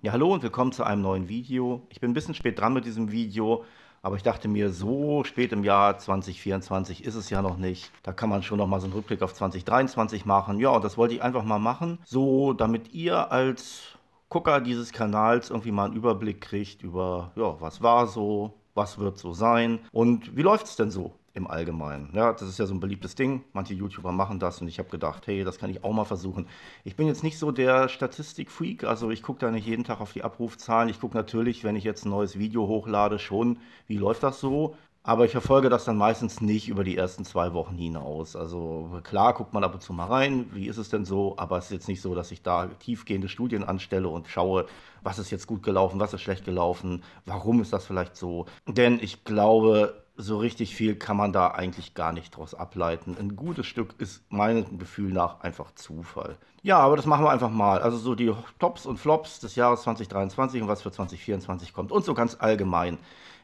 Ja, hallo und willkommen zu einem neuen Video. Ich bin ein bisschen spät dran mit diesem Video, aber ich dachte mir, so spät im Jahr 2024 ist es ja noch nicht. Da kann man schon noch mal so einen Rückblick auf 2023 machen. Ja, und das wollte ich einfach mal machen, so damit ihr als Gucker dieses Kanals irgendwie mal einen Überblick kriegt über, ja, was war so, was wird so sein und wie läuft es denn so? im Allgemeinen. Ja, das ist ja so ein beliebtes Ding. Manche YouTuber machen das und ich habe gedacht, hey, das kann ich auch mal versuchen. Ich bin jetzt nicht so der Statistik-Freak, also ich gucke da nicht jeden Tag auf die Abrufzahlen. Ich gucke natürlich, wenn ich jetzt ein neues Video hochlade, schon, wie läuft das so. Aber ich verfolge das dann meistens nicht über die ersten zwei Wochen hinaus. Also klar guckt man ab und zu mal rein, wie ist es denn so, aber es ist jetzt nicht so, dass ich da tiefgehende Studien anstelle und schaue, was ist jetzt gut gelaufen, was ist schlecht gelaufen, warum ist das vielleicht so. Denn ich glaube, so richtig viel kann man da eigentlich gar nicht draus ableiten. Ein gutes Stück ist meinem Gefühl nach einfach Zufall. Ja, aber das machen wir einfach mal. Also so die Tops und Flops des Jahres 2023 und was für 2024 kommt und so ganz allgemein.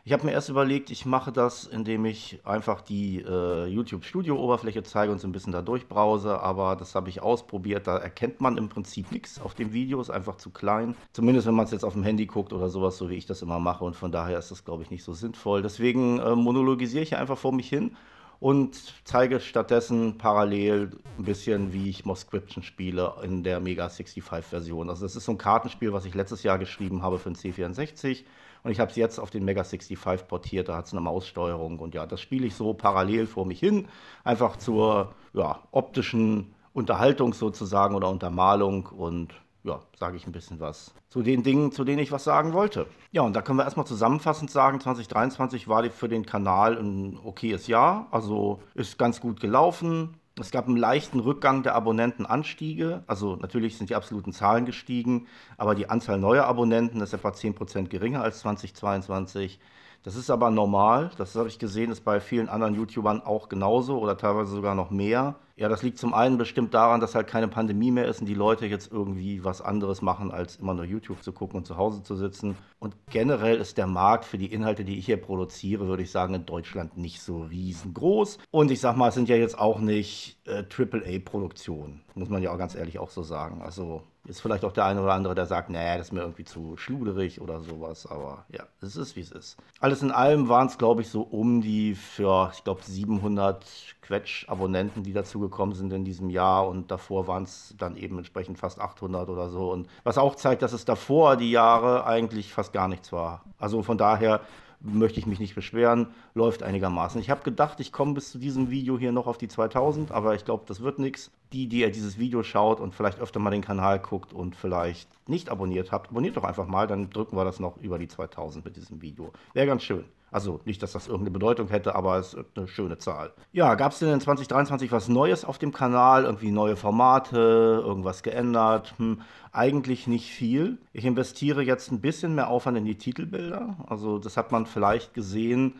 Ich habe mir erst überlegt, ich mache das, indem ich einfach die äh, YouTube Studio Oberfläche zeige und so ein bisschen da durchbrause, aber das habe ich ausprobiert. Da erkennt man im Prinzip nichts auf dem Video, ist einfach zu klein. Zumindest wenn man es jetzt auf dem Handy guckt oder sowas, so wie ich das immer mache und von daher ist das, glaube ich, nicht so sinnvoll. Deswegen äh, monologisiere ich einfach vor mich hin und zeige stattdessen parallel ein bisschen, wie ich Moscription spiele in der Mega 65 Version. Also das ist so ein Kartenspiel, was ich letztes Jahr geschrieben habe für den C64 und ich habe es jetzt auf den Mega 65 portiert, da hat es eine Maussteuerung. Und ja, das spiele ich so parallel vor mich hin, einfach zur ja, optischen Unterhaltung sozusagen oder Untermalung. Und ja, sage ich ein bisschen was zu den Dingen, zu denen ich was sagen wollte. Ja, und da können wir erstmal zusammenfassend sagen, 2023 war für den Kanal ein okayes Jahr, also ist ganz gut gelaufen. Es gab einen leichten Rückgang der Abonnentenanstiege. Also natürlich sind die absoluten Zahlen gestiegen, aber die Anzahl neuer Abonnenten ist etwa 10% geringer als 2022. Das ist aber normal. Das habe ich gesehen, ist bei vielen anderen YouTubern auch genauso oder teilweise sogar noch mehr. Ja, das liegt zum einen bestimmt daran, dass halt keine Pandemie mehr ist und die Leute jetzt irgendwie was anderes machen, als immer nur YouTube zu gucken und zu Hause zu sitzen. Und generell ist der Markt für die Inhalte, die ich hier produziere, würde ich sagen, in Deutschland nicht so riesengroß. Und ich sag mal, es sind ja jetzt auch nicht äh, AAA-Produktionen. Muss man ja auch ganz ehrlich auch so sagen. Also ist vielleicht auch der eine oder andere, der sagt, nee, das ist mir irgendwie zu schluderig oder sowas, aber ja, es ist wie es ist. Alles in allem waren es, glaube ich, so um die, für, ich glaube, 700 Quetsch-Abonnenten, die dazugekommen sind in diesem Jahr und davor waren es dann eben entsprechend fast 800 oder so und was auch zeigt, dass es davor die Jahre eigentlich fast gar nichts war. Also von daher möchte ich mich nicht beschweren, läuft einigermaßen. Ich habe gedacht, ich komme bis zu diesem Video hier noch auf die 2000, aber ich glaube, das wird nichts. Die, die ihr dieses Video schaut und vielleicht öfter mal den Kanal guckt und vielleicht nicht abonniert habt, abonniert doch einfach mal, dann drücken wir das noch über die 2000 mit diesem Video. Wäre ganz schön. Also nicht, dass das irgendeine Bedeutung hätte, aber es ist eine schöne Zahl. Ja, gab es denn in 2023 was Neues auf dem Kanal? Irgendwie neue Formate, irgendwas geändert? Hm, eigentlich nicht viel. Ich investiere jetzt ein bisschen mehr Aufwand in die Titelbilder. Also das hat man vielleicht gesehen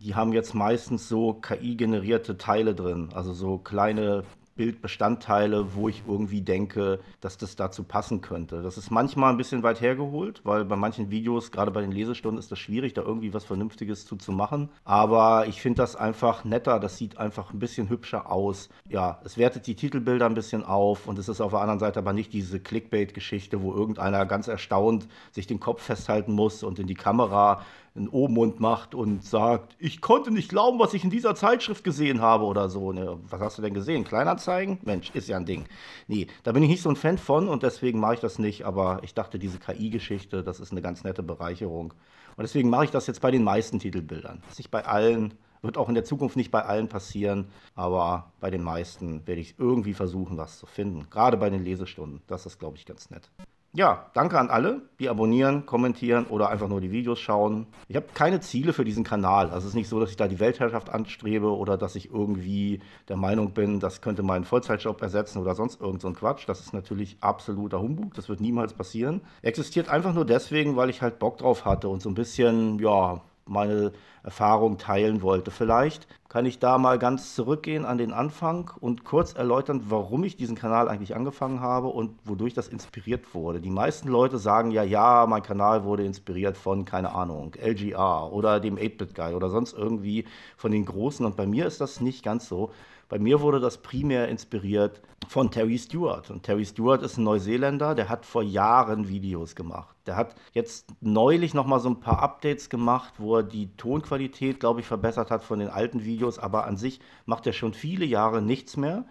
die haben jetzt meistens so KI-generierte Teile drin, also so kleine Bildbestandteile, wo ich irgendwie denke, dass das dazu passen könnte. Das ist manchmal ein bisschen weit hergeholt, weil bei manchen Videos, gerade bei den Lesestunden, ist das schwierig, da irgendwie was Vernünftiges zu, zu machen. Aber ich finde das einfach netter, das sieht einfach ein bisschen hübscher aus. Ja, es wertet die Titelbilder ein bisschen auf und es ist auf der anderen Seite aber nicht diese Clickbait-Geschichte, wo irgendeiner ganz erstaunt sich den Kopf festhalten muss und in die Kamera einen O-Mund macht und sagt, ich konnte nicht glauben, was ich in dieser Zeitschrift gesehen habe oder so. Ne, was hast du denn gesehen? Kleinanzeigen? Mensch, ist ja ein Ding. Nee, da bin ich nicht so ein Fan von und deswegen mache ich das nicht. Aber ich dachte, diese KI-Geschichte, das ist eine ganz nette Bereicherung. Und deswegen mache ich das jetzt bei den meisten Titelbildern. Das ist nicht bei allen, wird auch in der Zukunft nicht bei allen passieren, aber bei den meisten werde ich irgendwie versuchen, was zu finden. Gerade bei den Lesestunden. Das ist, glaube ich, ganz nett ja, danke an alle, die abonnieren, kommentieren oder einfach nur die Videos schauen. Ich habe keine Ziele für diesen Kanal. Also es ist nicht so, dass ich da die Weltherrschaft anstrebe oder dass ich irgendwie der Meinung bin, das könnte meinen Vollzeitjob ersetzen oder sonst irgend so ein Quatsch. Das ist natürlich absoluter Humbug. Das wird niemals passieren. Existiert einfach nur deswegen, weil ich halt Bock drauf hatte und so ein bisschen, ja, meine Erfahrung teilen wollte. Vielleicht kann ich da mal ganz zurückgehen an den Anfang und kurz erläutern, warum ich diesen Kanal eigentlich angefangen habe und wodurch das inspiriert wurde. Die meisten Leute sagen ja, ja, mein Kanal wurde inspiriert von, keine Ahnung, LGR oder dem 8-Bit-Guy oder sonst irgendwie von den Großen. Und bei mir ist das nicht ganz so. Bei mir wurde das primär inspiriert von Terry Stewart. Und Terry Stewart ist ein Neuseeländer, der hat vor Jahren Videos gemacht. Der hat jetzt neulich nochmal so ein paar Updates gemacht, wo er die Tonqualität Tonqualität, glaube ich, verbessert hat von den alten Videos, aber an sich macht er schon viele Jahre nichts mehr.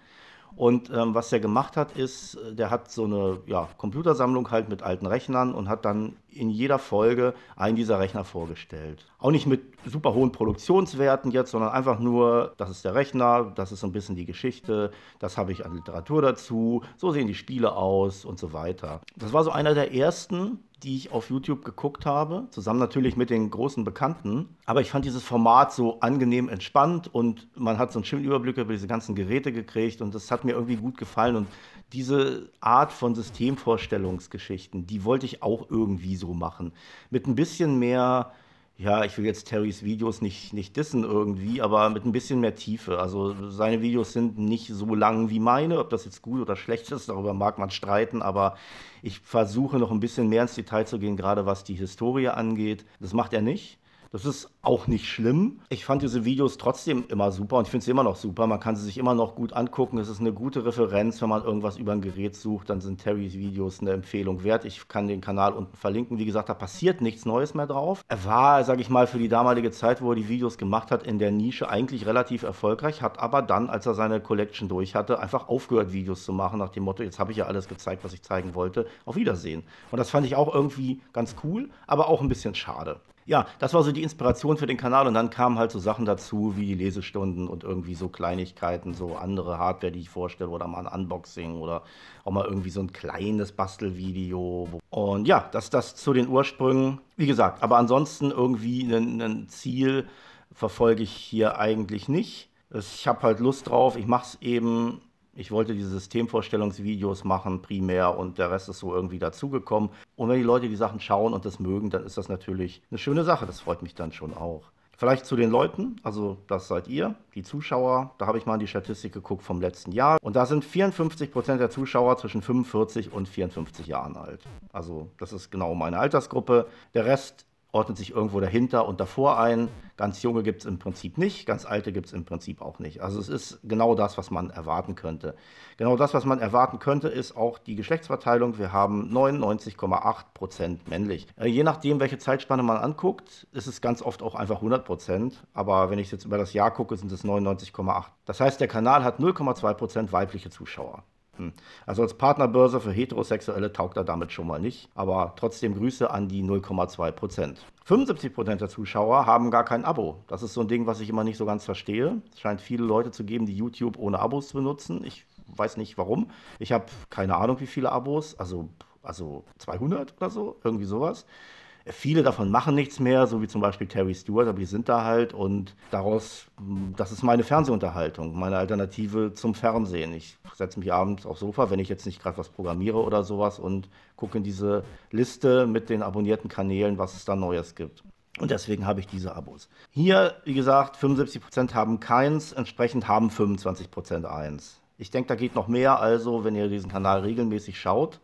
Und ähm, was er gemacht hat, ist, äh, der hat so eine ja, Computersammlung halt mit alten Rechnern und hat dann in jeder Folge einen dieser Rechner vorgestellt. Auch nicht mit super hohen Produktionswerten jetzt, sondern einfach nur, das ist der Rechner, das ist so ein bisschen die Geschichte, das habe ich an Literatur dazu, so sehen die Spiele aus und so weiter. Das war so einer der ersten die ich auf YouTube geguckt habe, zusammen natürlich mit den großen Bekannten. Aber ich fand dieses Format so angenehm entspannt und man hat so einen schönen Überblick über diese ganzen Geräte gekriegt und das hat mir irgendwie gut gefallen. Und diese Art von Systemvorstellungsgeschichten, die wollte ich auch irgendwie so machen. Mit ein bisschen mehr ja, ich will jetzt Terrys Videos nicht, nicht dissen irgendwie, aber mit ein bisschen mehr Tiefe. Also seine Videos sind nicht so lang wie meine, ob das jetzt gut oder schlecht ist, darüber mag man streiten, aber ich versuche noch ein bisschen mehr ins Detail zu gehen, gerade was die Historie angeht. Das macht er nicht. Das ist auch nicht schlimm. Ich fand diese Videos trotzdem immer super und ich finde sie immer noch super. Man kann sie sich immer noch gut angucken. Es ist eine gute Referenz, wenn man irgendwas über ein Gerät sucht, dann sind Terrys Videos eine Empfehlung wert. Ich kann den Kanal unten verlinken. Wie gesagt, da passiert nichts Neues mehr drauf. Er war, sage ich mal, für die damalige Zeit, wo er die Videos gemacht hat, in der Nische eigentlich relativ erfolgreich, hat aber dann, als er seine Collection durch hatte, einfach aufgehört, Videos zu machen, nach dem Motto, jetzt habe ich ja alles gezeigt, was ich zeigen wollte. Auf Wiedersehen. Und das fand ich auch irgendwie ganz cool, aber auch ein bisschen schade ja, das war so die Inspiration für den Kanal und dann kamen halt so Sachen dazu wie Lesestunden und irgendwie so Kleinigkeiten, so andere Hardware, die ich vorstelle oder mal ein Unboxing oder auch mal irgendwie so ein kleines Bastelvideo. Und ja, das, das zu den Ursprüngen. Wie gesagt, aber ansonsten irgendwie ein Ziel verfolge ich hier eigentlich nicht. Ich habe halt Lust drauf, ich mache es eben ich wollte diese Systemvorstellungsvideos machen primär und der Rest ist so irgendwie dazugekommen. Und wenn die Leute die Sachen schauen und das mögen, dann ist das natürlich eine schöne Sache. Das freut mich dann schon auch. Vielleicht zu den Leuten, also das seid ihr, die Zuschauer. Da habe ich mal in die Statistik geguckt vom letzten Jahr. Und da sind 54 Prozent der Zuschauer zwischen 45 und 54 Jahren alt. Also das ist genau meine Altersgruppe. Der Rest ordnet sich irgendwo dahinter und davor ein. Ganz junge gibt es im Prinzip nicht, ganz alte gibt es im Prinzip auch nicht. Also es ist genau das, was man erwarten könnte. Genau das, was man erwarten könnte, ist auch die Geschlechtsverteilung. Wir haben 99,8% Prozent männlich. Äh, je nachdem, welche Zeitspanne man anguckt, ist es ganz oft auch einfach 100%. Prozent. Aber wenn ich jetzt über das Jahr gucke, sind es 99,8%. Das heißt, der Kanal hat 0,2% Prozent weibliche Zuschauer. Hm. Also als Partnerbörse für Heterosexuelle taugt er damit schon mal nicht. Aber trotzdem Grüße an die 0,2 75% der Zuschauer haben gar kein Abo. Das ist so ein Ding, was ich immer nicht so ganz verstehe. Es scheint viele Leute zu geben, die YouTube ohne Abos benutzen. Ich weiß nicht warum. Ich habe keine Ahnung, wie viele Abos. Also, also 200 oder so, irgendwie sowas. Viele davon machen nichts mehr, so wie zum Beispiel Terry Stewart, aber die sind da halt und daraus, hm, das ist meine Fernsehunterhaltung, meine Alternative zum Fernsehen. Ich setze mich abends aufs Sofa, wenn ich jetzt nicht gerade was programmiere oder sowas und gucke in diese Liste mit den abonnierten Kanälen, was es da Neues gibt. Und deswegen habe ich diese Abos. Hier, wie gesagt, 75% haben keins, entsprechend haben 25% eins. Ich denke, da geht noch mehr. Also, wenn ihr diesen Kanal regelmäßig schaut,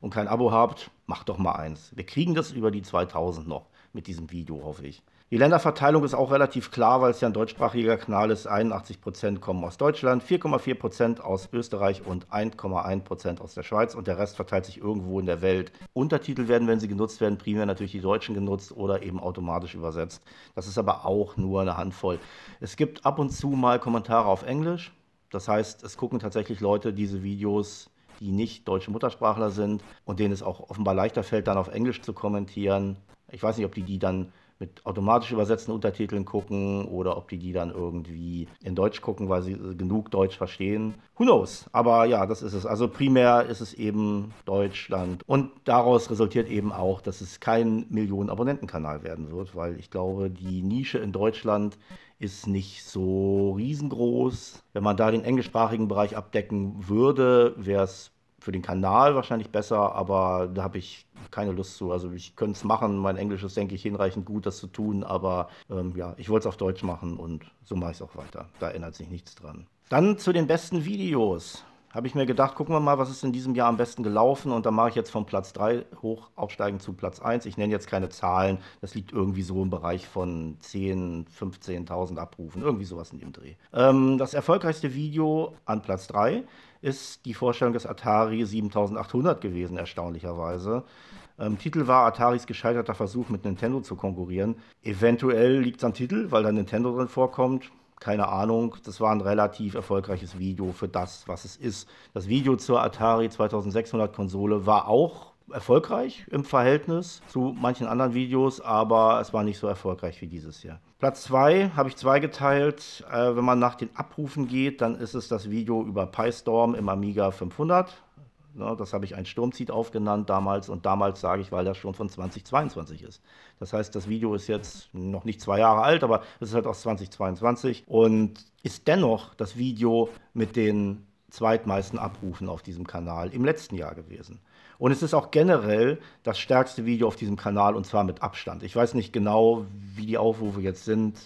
und kein Abo habt, macht doch mal eins. Wir kriegen das über die 2000 noch mit diesem Video, hoffe ich. Die Länderverteilung ist auch relativ klar, weil es ja ein deutschsprachiger Kanal ist. 81% kommen aus Deutschland, 4,4% aus Österreich und 1,1% aus der Schweiz und der Rest verteilt sich irgendwo in der Welt. Untertitel werden, wenn sie genutzt werden, primär natürlich die Deutschen genutzt oder eben automatisch übersetzt. Das ist aber auch nur eine Handvoll. Es gibt ab und zu mal Kommentare auf Englisch. Das heißt, es gucken tatsächlich Leute diese Videos die nicht deutsche Muttersprachler sind und denen es auch offenbar leichter fällt, dann auf Englisch zu kommentieren. Ich weiß nicht, ob die die dann mit automatisch übersetzten Untertiteln gucken oder ob die die dann irgendwie in Deutsch gucken, weil sie äh, genug Deutsch verstehen. Who knows? Aber ja, das ist es. Also primär ist es eben Deutschland. Und daraus resultiert eben auch, dass es kein Millionen-Abonnenten-Kanal werden wird, weil ich glaube, die Nische in Deutschland ist nicht so riesengroß. Wenn man da den englischsprachigen Bereich abdecken würde, wäre es für den Kanal wahrscheinlich besser, aber da habe ich keine Lust zu. Also ich könnte es machen, mein Englisch ist, denke ich, hinreichend gut, das zu tun, aber ähm, ja, ich wollte es auf Deutsch machen und so mache ich es auch weiter. Da ändert sich nichts dran. Dann zu den besten Videos habe ich mir gedacht, gucken wir mal, was ist in diesem Jahr am besten gelaufen und dann mache ich jetzt von Platz 3 hoch aufsteigen zu Platz 1. Ich nenne jetzt keine Zahlen, das liegt irgendwie so im Bereich von 10, 15.000 Abrufen, irgendwie sowas in dem Dreh. Ähm, das erfolgreichste Video an Platz 3 ist die Vorstellung des Atari 7800 gewesen, erstaunlicherweise. Ähm, Titel war Ataris gescheiterter Versuch, mit Nintendo zu konkurrieren. Eventuell liegt es am Titel, weil da Nintendo drin vorkommt keine Ahnung, das war ein relativ erfolgreiches Video für das, was es ist. Das Video zur Atari 2600 Konsole war auch erfolgreich im Verhältnis zu manchen anderen Videos, aber es war nicht so erfolgreich wie dieses hier. Platz 2 habe ich zweigeteilt. Äh, wenn man nach den Abrufen geht, dann ist es das Video über PyStorm im Amiga 500 Ne, das habe ich ein Sturmzieht aufgenannt damals und damals sage ich, weil das schon von 2022 ist. Das heißt, das Video ist jetzt noch nicht zwei Jahre alt, aber es ist halt aus 2022 und ist dennoch das Video mit den zweitmeisten Abrufen auf diesem Kanal im letzten Jahr gewesen. Und es ist auch generell das stärkste Video auf diesem Kanal und zwar mit Abstand. Ich weiß nicht genau, wie die Aufrufe jetzt sind.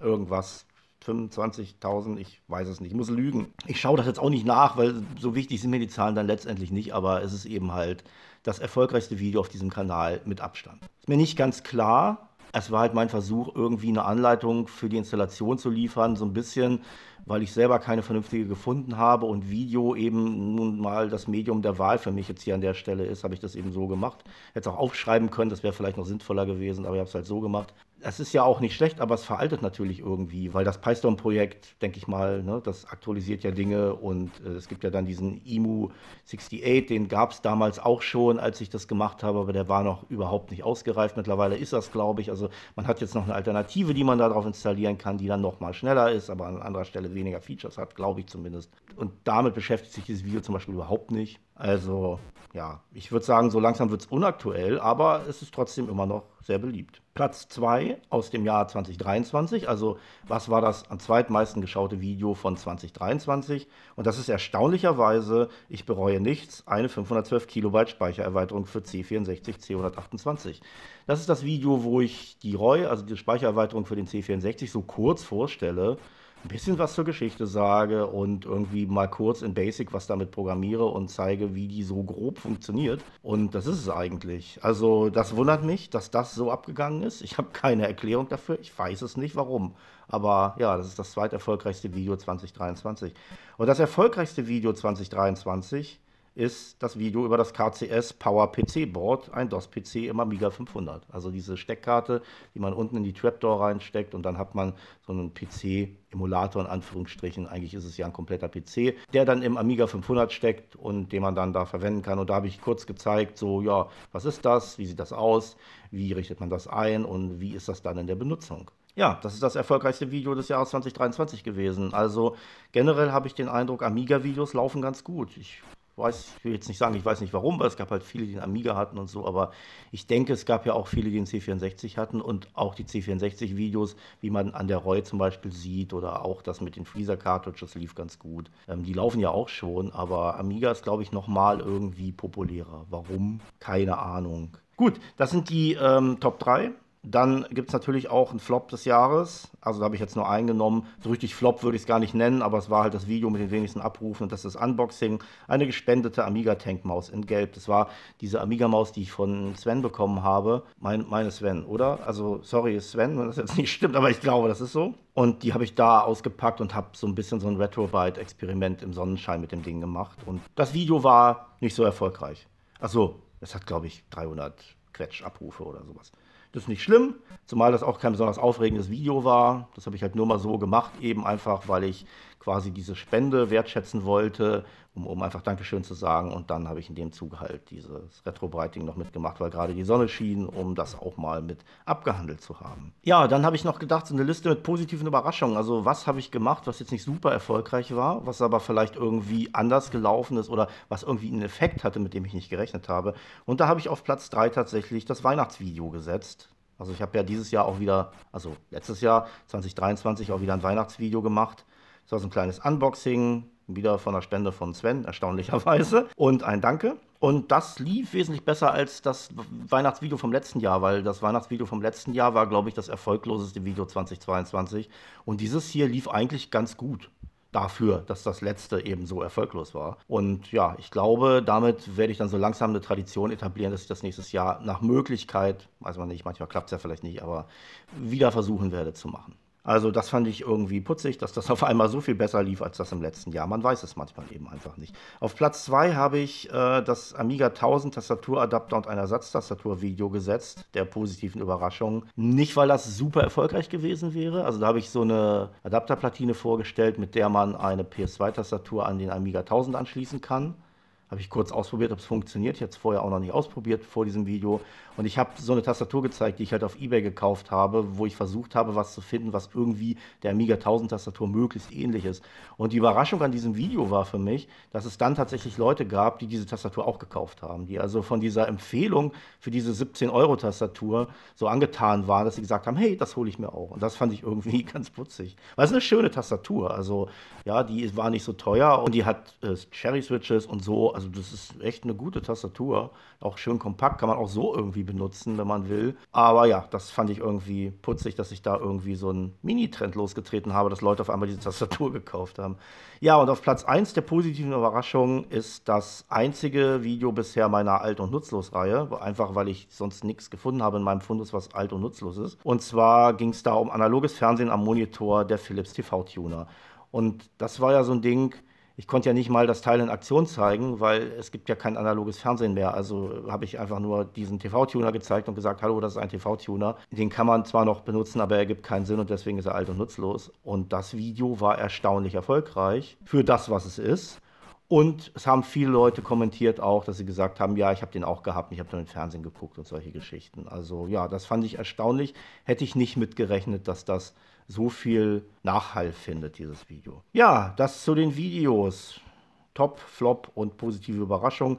Irgendwas 25.000, ich weiß es nicht, ich muss lügen. Ich schaue das jetzt auch nicht nach, weil so wichtig sind mir die Zahlen dann letztendlich nicht, aber es ist eben halt das erfolgreichste Video auf diesem Kanal mit Abstand. Ist mir nicht ganz klar, es war halt mein Versuch, irgendwie eine Anleitung für die Installation zu liefern, so ein bisschen, weil ich selber keine vernünftige gefunden habe und Video eben nun mal das Medium der Wahl für mich jetzt hier an der Stelle ist, habe ich das eben so gemacht. Hätte es auch aufschreiben können, das wäre vielleicht noch sinnvoller gewesen, aber ich habe es halt so gemacht das ist ja auch nicht schlecht, aber es veraltet natürlich irgendwie, weil das Pystone-Projekt, denke ich mal, ne, das aktualisiert ja Dinge und äh, es gibt ja dann diesen IMU 68, den gab es damals auch schon, als ich das gemacht habe, aber der war noch überhaupt nicht ausgereift. Mittlerweile ist das, glaube ich. Also man hat jetzt noch eine Alternative, die man darauf installieren kann, die dann nochmal schneller ist, aber an anderer Stelle weniger Features hat, glaube ich zumindest. Und damit beschäftigt sich dieses Video zum Beispiel überhaupt nicht. Also ja, ich würde sagen, so langsam wird es unaktuell, aber es ist trotzdem immer noch sehr beliebt. Platz 2 aus dem Jahr 2023, also was war das am zweitmeisten geschaute Video von 2023? Und das ist erstaunlicherweise, ich bereue nichts, eine 512 Kilobyte Speichererweiterung für C64 C128. Das ist das Video, wo ich die ROI, also die Speichererweiterung für den C64, so kurz vorstelle ein bisschen was zur Geschichte sage und irgendwie mal kurz in Basic was damit programmiere und zeige, wie die so grob funktioniert. Und das ist es eigentlich. Also das wundert mich, dass das so abgegangen ist. Ich habe keine Erklärung dafür. Ich weiß es nicht, warum. Aber ja, das ist das zweiterfolgreichste Video 2023. Und das erfolgreichste Video 2023 ist das Video über das KCS Power PC Board, ein DOS-PC im Amiga 500. Also diese Steckkarte, die man unten in die Trapdoor reinsteckt und dann hat man so einen PC-Emulator in Anführungsstrichen. Eigentlich ist es ja ein kompletter PC, der dann im Amiga 500 steckt und den man dann da verwenden kann. Und da habe ich kurz gezeigt, so ja, was ist das, wie sieht das aus, wie richtet man das ein und wie ist das dann in der Benutzung. Ja, das ist das erfolgreichste Video des Jahres 2023 gewesen. Also generell habe ich den Eindruck, Amiga-Videos laufen ganz gut. Ich weiß, ich will jetzt nicht sagen, ich weiß nicht warum, weil es gab halt viele, die einen Amiga hatten und so, aber ich denke, es gab ja auch viele, die einen C64 hatten und auch die C64-Videos, wie man an der Roy zum Beispiel sieht oder auch das mit den Freezer-Cartridges lief ganz gut. Ähm, die laufen ja auch schon, aber Amiga ist, glaube ich, nochmal irgendwie populärer. Warum? Keine Ahnung. Gut, das sind die ähm, Top 3. Dann gibt es natürlich auch einen Flop des Jahres. Also da habe ich jetzt nur eingenommen. So richtig Flop würde ich es gar nicht nennen, aber es war halt das Video mit den wenigsten Abrufen und das ist das Unboxing. Eine gespendete Amiga Tank Maus in Gelb. Das war diese Amiga Maus, die ich von Sven bekommen habe. Mein, meine Sven, oder? Also sorry Sven, wenn das jetzt nicht stimmt, aber ich glaube, das ist so. Und die habe ich da ausgepackt und habe so ein bisschen so ein Retrobite-Experiment im Sonnenschein mit dem Ding gemacht. Und das Video war nicht so erfolgreich. Achso, es hat glaube ich 300 Quetsch Abrufe oder sowas. Das ist nicht schlimm, zumal das auch kein besonders aufregendes Video war. Das habe ich halt nur mal so gemacht, eben einfach, weil ich quasi diese Spende wertschätzen wollte, um, um einfach Dankeschön zu sagen. Und dann habe ich in dem Zuge halt dieses Retrobrighting noch mitgemacht, weil gerade die Sonne schien, um das auch mal mit abgehandelt zu haben. Ja, dann habe ich noch gedacht, so eine Liste mit positiven Überraschungen. Also was habe ich gemacht, was jetzt nicht super erfolgreich war, was aber vielleicht irgendwie anders gelaufen ist oder was irgendwie einen Effekt hatte, mit dem ich nicht gerechnet habe. Und da habe ich auf Platz 3 tatsächlich das Weihnachtsvideo gesetzt. Also ich habe ja dieses Jahr auch wieder, also letztes Jahr 2023 auch wieder ein Weihnachtsvideo gemacht das war So ein kleines Unboxing, wieder von der Spende von Sven, erstaunlicherweise. Und ein Danke. Und das lief wesentlich besser als das Weihnachtsvideo vom letzten Jahr, weil das Weihnachtsvideo vom letzten Jahr war, glaube ich, das erfolgloseste Video 2022. Und dieses hier lief eigentlich ganz gut dafür, dass das letzte eben so erfolglos war. Und ja, ich glaube, damit werde ich dann so langsam eine Tradition etablieren, dass ich das nächstes Jahr nach Möglichkeit, weiß man nicht, manchmal klappt es ja vielleicht nicht, aber wieder versuchen werde zu machen. Also das fand ich irgendwie putzig, dass das auf einmal so viel besser lief als das im letzten Jahr. Man weiß es manchmal eben einfach nicht. Auf Platz 2 habe ich äh, das Amiga 1000 Tastaturadapter und ein Ersatztastaturvideo gesetzt, der positiven Überraschung. Nicht, weil das super erfolgreich gewesen wäre. Also da habe ich so eine Adapterplatine vorgestellt, mit der man eine PS2-Tastatur an den Amiga 1000 anschließen kann. Habe ich kurz ausprobiert, ob es funktioniert. Jetzt vorher auch noch nicht ausprobiert vor diesem Video. Und ich habe so eine Tastatur gezeigt, die ich halt auf Ebay gekauft habe, wo ich versucht habe, was zu finden, was irgendwie der Amiga 1000 Tastatur möglichst ähnlich ist. Und die Überraschung an diesem Video war für mich, dass es dann tatsächlich Leute gab, die diese Tastatur auch gekauft haben, die also von dieser Empfehlung für diese 17 Euro Tastatur so angetan waren, dass sie gesagt haben, hey, das hole ich mir auch. Und das fand ich irgendwie ganz putzig. Weil es ist eine schöne Tastatur, also ja, die war nicht so teuer und die hat äh, Cherry Switches und so, also das ist echt eine gute Tastatur, auch schön kompakt, kann man auch so irgendwie irgendwie benutzen, wenn man will. Aber ja, das fand ich irgendwie putzig, dass ich da irgendwie so einen Mini-Trend losgetreten habe, dass Leute auf einmal diese Tastatur gekauft haben. Ja, und auf Platz 1 der positiven Überraschung ist das einzige Video bisher meiner Alt- und Nutzlos-Reihe, einfach weil ich sonst nichts gefunden habe in meinem Fundus, was alt und nutzlos ist. Und zwar ging es da um analoges Fernsehen am Monitor der Philips TV-Tuner. Und das war ja so ein Ding, ich konnte ja nicht mal das Teil in Aktion zeigen, weil es gibt ja kein analoges Fernsehen mehr. Also habe ich einfach nur diesen TV-Tuner gezeigt und gesagt, hallo, das ist ein TV-Tuner. Den kann man zwar noch benutzen, aber er gibt keinen Sinn und deswegen ist er alt und nutzlos. Und das Video war erstaunlich erfolgreich für das, was es ist. Und es haben viele Leute kommentiert auch, dass sie gesagt haben, ja, ich habe den auch gehabt, und ich habe dann im Fernsehen geguckt und solche Geschichten. Also ja, das fand ich erstaunlich. Hätte ich nicht mitgerechnet, dass das so viel Nachhall findet, dieses Video. Ja, das zu den Videos. Top, Flop und positive Überraschung.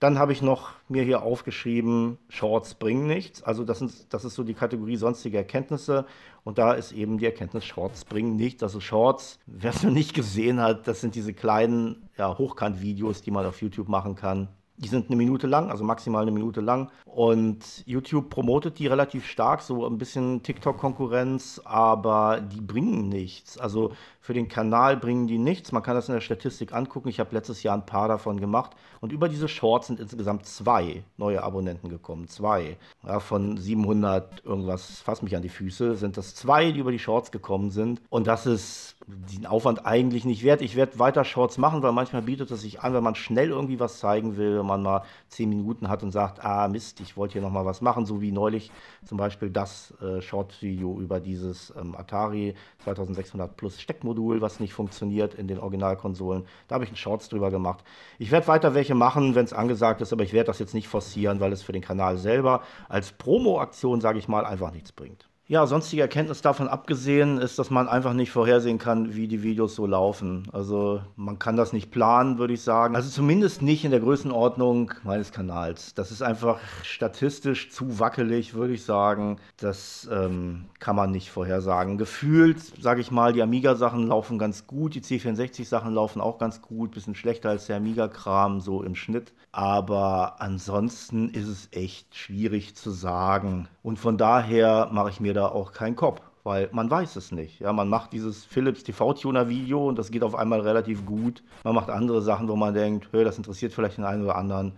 Dann habe ich noch mir hier aufgeschrieben, Shorts bringen nichts. Also das, sind, das ist so die Kategorie sonstige Erkenntnisse. Und da ist eben die Erkenntnis, Shorts bringen nichts. Also Shorts, wer es noch nicht gesehen hat, das sind diese kleinen ja, Hochkant-Videos, die man auf YouTube machen kann. Die sind eine Minute lang, also maximal eine Minute lang. Und YouTube promotet die relativ stark, so ein bisschen TikTok-Konkurrenz, aber die bringen nichts. Also für den Kanal bringen die nichts. Man kann das in der Statistik angucken. Ich habe letztes Jahr ein paar davon gemacht. Und über diese Shorts sind insgesamt zwei neue Abonnenten gekommen. Zwei. Ja, von 700 irgendwas, fass mich an die Füße, sind das zwei, die über die Shorts gekommen sind. Und das ist den Aufwand eigentlich nicht wert. Ich werde weiter Shorts machen, weil manchmal bietet es sich an, wenn man schnell irgendwie was zeigen will, wenn man mal zehn Minuten hat und sagt, ah Mist, ich wollte hier nochmal was machen, so wie neulich zum Beispiel das äh, Short-Video über dieses ähm, Atari 2600 Plus Steckmodul. Modul, was nicht funktioniert in den Originalkonsolen. Da habe ich einen Shorts drüber gemacht. Ich werde weiter welche machen, wenn es angesagt ist, aber ich werde das jetzt nicht forcieren, weil es für den Kanal selber als Promo-Aktion, sage ich mal, einfach nichts bringt. Ja, sonstige Erkenntnis davon abgesehen ist, dass man einfach nicht vorhersehen kann, wie die Videos so laufen. Also man kann das nicht planen, würde ich sagen. Also zumindest nicht in der Größenordnung meines Kanals. Das ist einfach statistisch zu wackelig, würde ich sagen. Das ähm, kann man nicht vorhersagen. Gefühlt, sage ich mal, die Amiga-Sachen laufen ganz gut, die C64-Sachen laufen auch ganz gut, bisschen schlechter als der Amiga-Kram so im Schnitt. Aber ansonsten ist es echt schwierig zu sagen, und von daher mache ich mir da auch keinen Kopf, weil man weiß es nicht. Ja, man macht dieses Philips TV-Tuner-Video und das geht auf einmal relativ gut. Man macht andere Sachen, wo man denkt, hey, das interessiert vielleicht den einen oder anderen.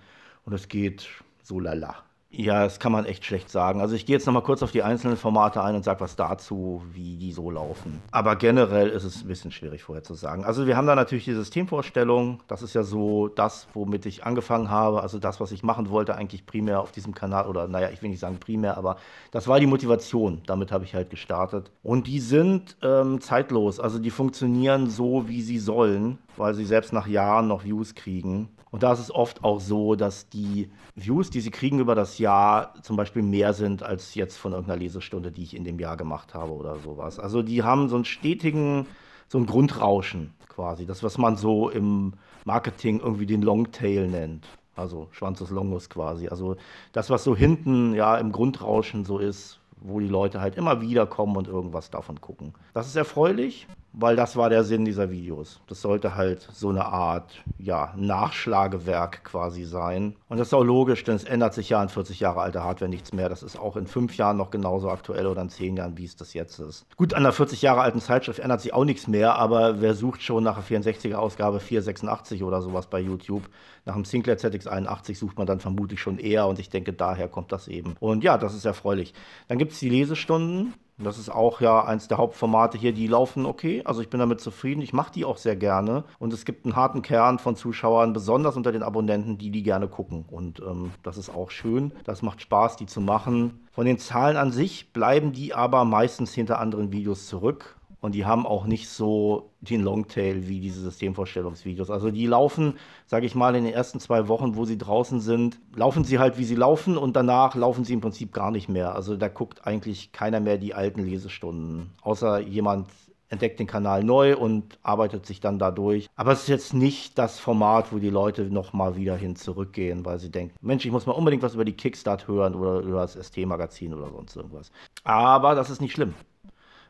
Und es geht so lala. Ja, das kann man echt schlecht sagen. Also ich gehe jetzt nochmal kurz auf die einzelnen Formate ein und sage was dazu, wie die so laufen. Aber generell ist es ein bisschen schwierig vorher zu sagen. Also wir haben da natürlich die Systemvorstellung. Das ist ja so das, womit ich angefangen habe. Also das, was ich machen wollte eigentlich primär auf diesem Kanal. Oder naja, ich will nicht sagen primär, aber das war die Motivation. Damit habe ich halt gestartet. Und die sind ähm, zeitlos. Also die funktionieren so, wie sie sollen, weil sie selbst nach Jahren noch Views kriegen. Und da ist es oft auch so, dass die Views, die sie kriegen über das Jahr, zum Beispiel mehr sind als jetzt von irgendeiner Lesestunde, die ich in dem Jahr gemacht habe oder sowas. Also die haben so einen stetigen, so ein Grundrauschen quasi. Das, was man so im Marketing irgendwie den Longtail nennt. Also Schwanz des Longus quasi. Also das, was so hinten ja im Grundrauschen so ist, wo die Leute halt immer wieder kommen und irgendwas davon gucken. Das ist erfreulich weil das war der Sinn dieser Videos. Das sollte halt so eine Art ja, Nachschlagewerk quasi sein. Und das ist auch logisch, denn es ändert sich ja an 40 Jahre alter Hardware nichts mehr. Das ist auch in fünf Jahren noch genauso aktuell oder in zehn Jahren, wie es das jetzt ist. Gut, an der 40 Jahre alten Zeitschrift ändert sich auch nichts mehr, aber wer sucht schon nach einer 64er-Ausgabe 486 oder sowas bei YouTube? Nach dem Sinclair ZX81 sucht man dann vermutlich schon eher und ich denke, daher kommt das eben. Und ja, das ist erfreulich. Dann gibt es die Lesestunden. Und das ist auch ja eins der Hauptformate hier, die laufen okay. Also ich bin damit zufrieden. Ich mache die auch sehr gerne. Und es gibt einen harten Kern von Zuschauern, besonders unter den Abonnenten, die die gerne gucken. Und ähm, das ist auch schön. Das macht Spaß, die zu machen. Von den Zahlen an sich bleiben die aber meistens hinter anderen Videos zurück und die haben auch nicht so den Longtail wie diese Systemvorstellungsvideos. Also die laufen, sage ich mal, in den ersten zwei Wochen, wo sie draußen sind, laufen sie halt, wie sie laufen und danach laufen sie im Prinzip gar nicht mehr. Also da guckt eigentlich keiner mehr die alten Lesestunden, außer jemand entdeckt den Kanal neu und arbeitet sich dann dadurch. Aber es ist jetzt nicht das Format, wo die Leute nochmal wieder hin zurückgehen, weil sie denken, Mensch, ich muss mal unbedingt was über die Kickstart hören oder über das ST-Magazin oder sonst irgendwas. Aber das ist nicht schlimm.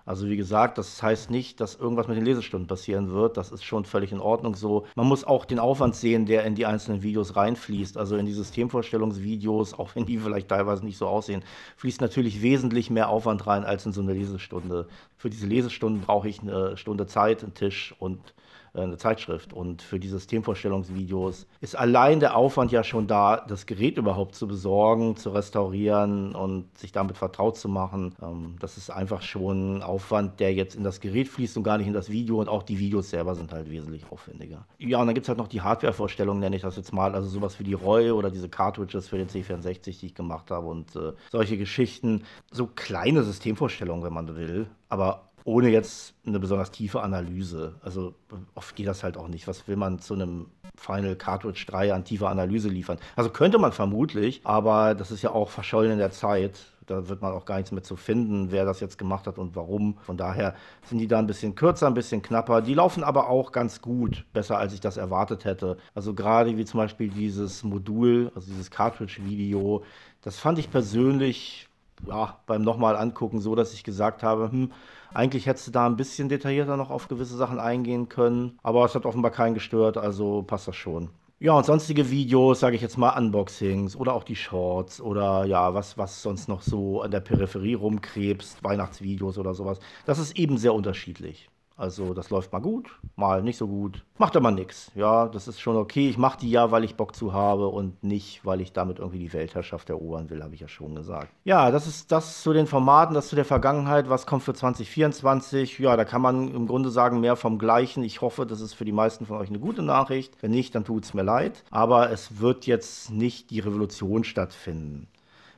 Also wie gesagt, das heißt nicht, dass irgendwas mit den Lesestunden passieren wird. Das ist schon völlig in Ordnung so. Man muss auch den Aufwand sehen, der in die einzelnen Videos reinfließt. Also in die Systemvorstellungsvideos, auch wenn die vielleicht teilweise nicht so aussehen, fließt natürlich wesentlich mehr Aufwand rein als in so eine Lesestunde. Für diese Lesestunden brauche ich eine Stunde Zeit, einen Tisch und äh, eine Zeitschrift. Und für die Systemvorstellungsvideos ist allein der Aufwand ja schon da, das Gerät überhaupt zu besorgen, zu restaurieren und sich damit vertraut zu machen. Ähm, das ist einfach schon ein Aufwand, der jetzt in das Gerät fließt und gar nicht in das Video. Und auch die Videos selber sind halt wesentlich aufwendiger. Ja, und dann gibt es halt noch die Hardwarevorstellungen, nenne ich das jetzt mal. Also sowas wie die Reue oder diese Cartridges für den C64, die ich gemacht habe und äh, solche Geschichten. So kleine Systemvorstellungen, wenn man will. Aber ohne jetzt eine besonders tiefe Analyse. Also oft geht das halt auch nicht. Was will man zu einem Final Cartridge 3 an tiefer Analyse liefern? Also könnte man vermutlich, aber das ist ja auch verschollen in der Zeit. Da wird man auch gar nichts mehr zu finden, wer das jetzt gemacht hat und warum. Von daher sind die da ein bisschen kürzer, ein bisschen knapper. Die laufen aber auch ganz gut, besser als ich das erwartet hätte. Also gerade wie zum Beispiel dieses Modul, also dieses Cartridge-Video, das fand ich persönlich ja, beim nochmal angucken, so dass ich gesagt habe, hm, eigentlich hättest du da ein bisschen detaillierter noch auf gewisse Sachen eingehen können, aber es hat offenbar keinen gestört, also passt das schon. Ja, und sonstige Videos, sage ich jetzt mal Unboxings oder auch die Shorts oder ja, was, was sonst noch so an der Peripherie rumkrebst, Weihnachtsvideos oder sowas. Das ist eben sehr unterschiedlich. Also das läuft mal gut, mal nicht so gut. Macht aber nichts. Ja, das ist schon okay. Ich mache die ja, weil ich Bock zu habe und nicht, weil ich damit irgendwie die Weltherrschaft erobern will, habe ich ja schon gesagt. Ja, das ist das zu den Formaten, das zu der Vergangenheit. Was kommt für 2024? Ja, da kann man im Grunde sagen, mehr vom Gleichen. Ich hoffe, das ist für die meisten von euch eine gute Nachricht. Wenn nicht, dann tut es mir leid. Aber es wird jetzt nicht die Revolution stattfinden.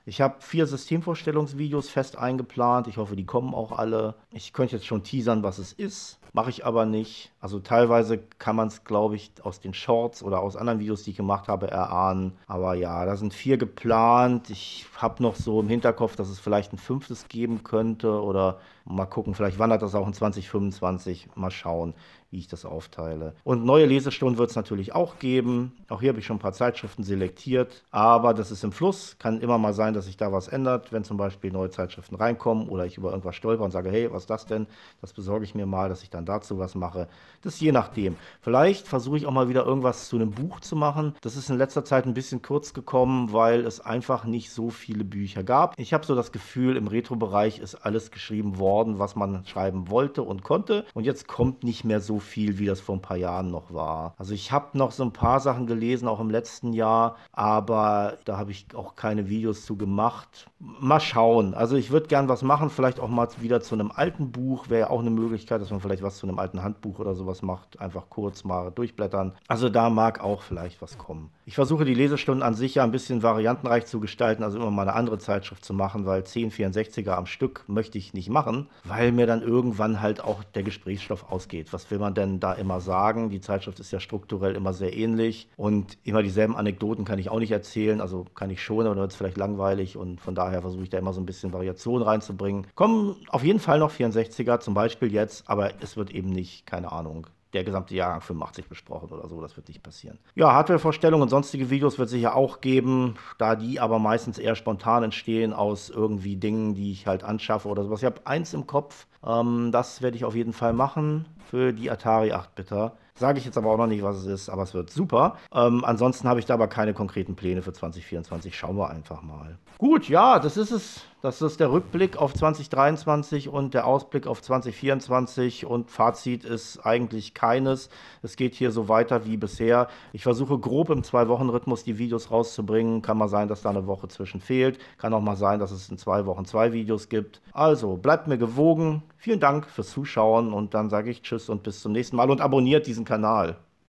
Ich habe vier Systemvorstellungsvideos fest eingeplant. Ich hoffe, die kommen auch alle. Ich könnte jetzt schon teasern, was es ist. Mache ich aber nicht. Also teilweise kann man es, glaube ich, aus den Shorts oder aus anderen Videos, die ich gemacht habe, erahnen. Aber ja, da sind vier geplant. Ich habe noch so im Hinterkopf, dass es vielleicht ein fünftes geben könnte. Oder mal gucken, vielleicht wandert das auch in 2025. Mal schauen wie ich das aufteile. Und neue Lesestunden wird es natürlich auch geben. Auch hier habe ich schon ein paar Zeitschriften selektiert, aber das ist im Fluss. Kann immer mal sein, dass sich da was ändert, wenn zum Beispiel neue Zeitschriften reinkommen oder ich über irgendwas stolper und sage, hey, was ist das denn? Das besorge ich mir mal, dass ich dann dazu was mache. Das ist je nachdem. Vielleicht versuche ich auch mal wieder irgendwas zu einem Buch zu machen. Das ist in letzter Zeit ein bisschen kurz gekommen, weil es einfach nicht so viele Bücher gab. Ich habe so das Gefühl, im Retro-Bereich ist alles geschrieben worden, was man schreiben wollte und konnte. Und jetzt kommt nicht mehr so viel, wie das vor ein paar Jahren noch war. Also ich habe noch so ein paar Sachen gelesen, auch im letzten Jahr, aber da habe ich auch keine Videos zu gemacht. Mal schauen. Also ich würde gern was machen, vielleicht auch mal wieder zu einem alten Buch, wäre ja auch eine Möglichkeit, dass man vielleicht was zu einem alten Handbuch oder sowas macht, einfach kurz mal durchblättern. Also da mag auch vielleicht was kommen. Ich versuche die Lesestunden an sich ja ein bisschen variantenreich zu gestalten, also immer mal eine andere Zeitschrift zu machen, weil 1064er am Stück möchte ich nicht machen, weil mir dann irgendwann halt auch der Gesprächsstoff ausgeht. Was will man man denn da immer sagen? Die Zeitschrift ist ja strukturell immer sehr ähnlich und immer dieselben Anekdoten kann ich auch nicht erzählen. Also kann ich schon, aber dann wird es vielleicht langweilig und von daher versuche ich da immer so ein bisschen Variation reinzubringen. Kommen auf jeden Fall noch 64er zum Beispiel jetzt, aber es wird eben nicht, keine Ahnung, der gesamte Jahrgang 85 besprochen oder so. Das wird nicht passieren. Ja, Hardwarevorstellungen und sonstige Videos wird es sicher auch geben, da die aber meistens eher spontan entstehen aus irgendwie Dingen, die ich halt anschaffe oder sowas. Ich habe eins im Kopf, ähm, das werde ich auf jeden Fall machen für die Atari 8-Bitter. Sage ich jetzt aber auch noch nicht, was es ist, aber es wird super. Ähm, ansonsten habe ich da aber keine konkreten Pläne für 2024. Schauen wir einfach mal. Gut, ja, das ist es. Das ist der Rückblick auf 2023 und der Ausblick auf 2024 und Fazit ist eigentlich keines. Es geht hier so weiter wie bisher. Ich versuche grob im Zwei-Wochen-Rhythmus die Videos rauszubringen. Kann mal sein, dass da eine Woche zwischen fehlt. Kann auch mal sein, dass es in zwei Wochen zwei Videos gibt. Also bleibt mir gewogen. Vielen Dank fürs Zuschauen und dann sage ich Tschüss und bis zum nächsten Mal und abonniert diesen Kanal.